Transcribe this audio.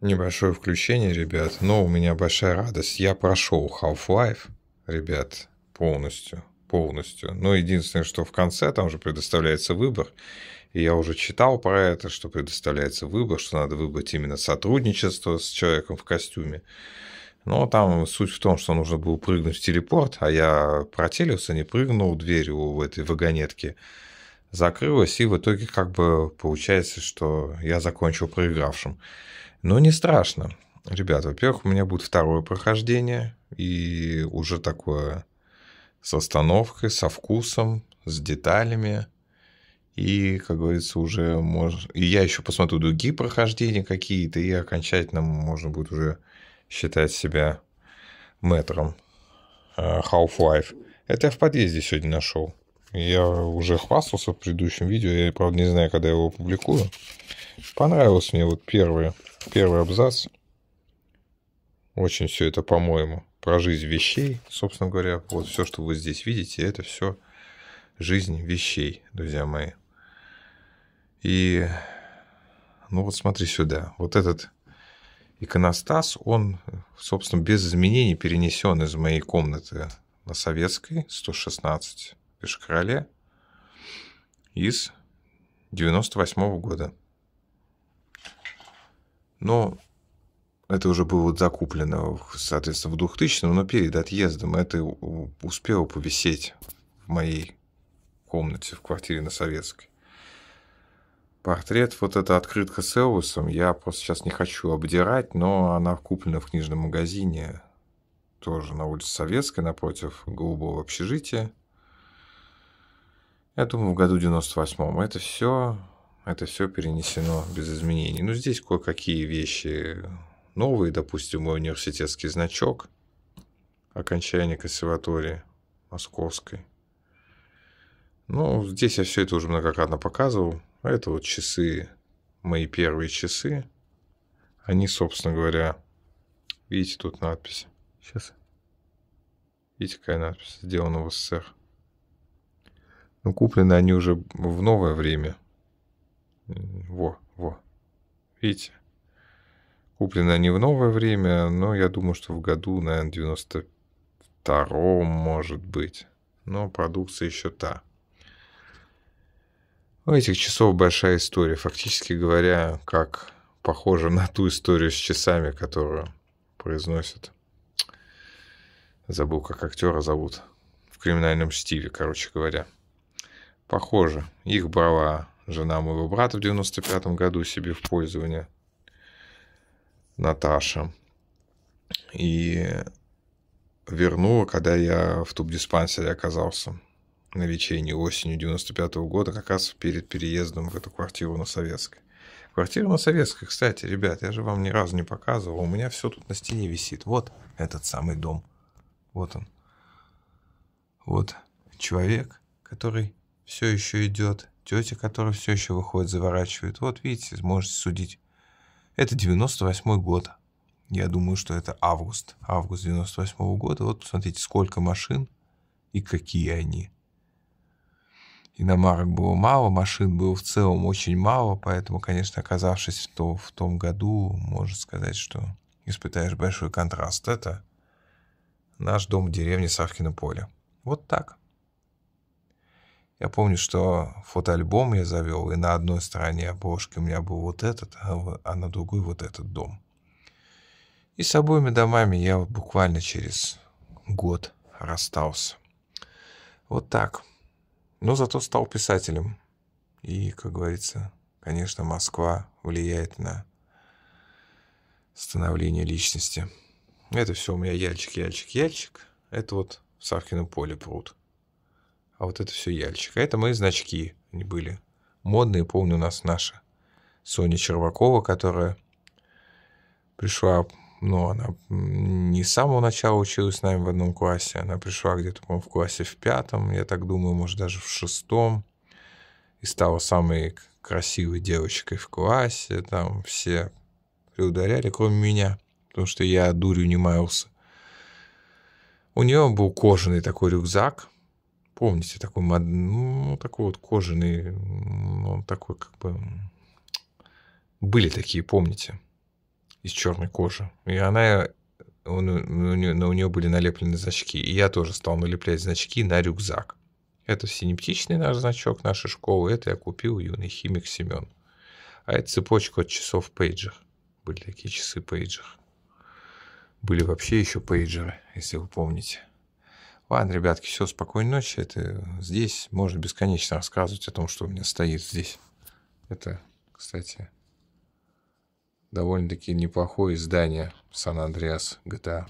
Небольшое включение, ребят, но у меня большая радость. Я прошел Half-Life, ребят, полностью, полностью. Но единственное, что в конце там уже предоставляется выбор. И я уже читал про это, что предоставляется выбор, что надо выбрать именно сотрудничество с человеком в костюме. Но там суть в том, что нужно было прыгнуть в телепорт, а я протелился, не прыгнул, дверь в этой вагонетке закрылась, и в итоге как бы получается, что я закончил проигравшим. Но не страшно. Ребят, во-первых, у меня будет второе прохождение, и уже такое с остановкой, со вкусом, с деталями. И, как говорится, уже можно... И я еще посмотрю другие прохождения какие-то, и окончательно можно будет уже считать себя мэтром э, Half-Life. Это я в подъезде сегодня нашел. Я уже хвастался в предыдущем видео, я, правда, не знаю, когда я его опубликую. Понравился мне вот первый, первый абзац. Очень все это, по-моему, про жизнь вещей, собственно говоря. Вот все, что вы здесь видите, это все жизнь вещей, друзья мои. И ну вот смотри сюда. Вот этот иконостас, он, собственно, без изменений перенесен из моей комнаты на Советской, 116 Пешкороле, из 98 -го года. Но это уже было закуплено, соответственно, в 2000 но перед отъездом это успело повисеть в моей комнате, в квартире на Советской. Портрет, вот эта открытка с Элвисом, я просто сейчас не хочу обдирать, но она куплена в книжном магазине, тоже на улице Советской, напротив голубого общежития. Я думаю, в году 98-м. Это все это все перенесено без изменений. Ну здесь кое-какие вещи новые, допустим, мой университетский значок, окончание консерватории московской. Ну, здесь я все это уже многократно показывал. А это вот часы, мои первые часы. Они, собственно говоря, видите тут надпись. Сейчас. Видите, какая надпись? Сделана в СССР. Ну, куплены они уже в новое время – во, во. Видите? Куплены они в новое время, но я думаю, что в году, наверное, 92 может быть. Но продукция еще та. У этих часов большая история. Фактически говоря, как похоже на ту историю с часами, которую произносят. Забыл, как актера зовут. В криминальном стиле, короче говоря. Похоже. Их брала жена моего брата в 95 году себе в пользование, Наташа. И вернула, когда я в туб-диспансере оказался на лечении осенью 95 -го года, как раз перед переездом в эту квартиру на Советской. Квартира на Советской, кстати, ребят, я же вам ни разу не показывал, у меня все тут на стене висит. Вот этот самый дом. Вот он. Вот человек, который все еще идет Тетя, которая все еще выходит, заворачивает. Вот видите, можете судить. Это 98 год. Я думаю, что это август. Август 98 -го года. Вот посмотрите, сколько машин и какие они. Иномарок было мало, машин было в целом очень мало, поэтому, конечно, оказавшись то в том году, можно сказать, что испытаешь большой контраст. Это наш дом в деревне Савкино поле. Вот так. Я помню, что фотоальбом я завел, и на одной стороне обложки у меня был вот этот, а, а на другой вот этот дом. И с обоими домами я вот буквально через год расстался. Вот так. Но зато стал писателем. И, как говорится, конечно, Москва влияет на становление личности. Это все у меня яльчик, яльчик, яльчик. Это вот в Савкино поле пруд а вот это все яльчик. А это мои значки они были. Модные, помню, у нас наши. Соня Червакова, которая пришла, ну, она не с самого начала училась с нами в одном классе, она пришла где-то, по в классе в пятом, я так думаю, может, даже в шестом, и стала самой красивой девочкой в классе, там все приударяли, кроме меня, потому что я дурью не маялся. У нее был кожаный такой рюкзак – Помните, такой, ну, такой вот кожаный, он такой как бы... Были такие, помните, из черной кожи. И она, он, у, нее, у нее были налеплены значки. И я тоже стал налеплять значки на рюкзак. Это синептичный наш значок нашей школы. Это я купил юный химик Семен. А это цепочка от часов в Были такие часы в Были вообще еще пейджеры, если вы помните. Ладно, ребятки, все, спокойной ночи. Это здесь можно бесконечно рассказывать о том, что у меня стоит здесь. Это, кстати, довольно-таки неплохое издание Сан-Андреас GTA.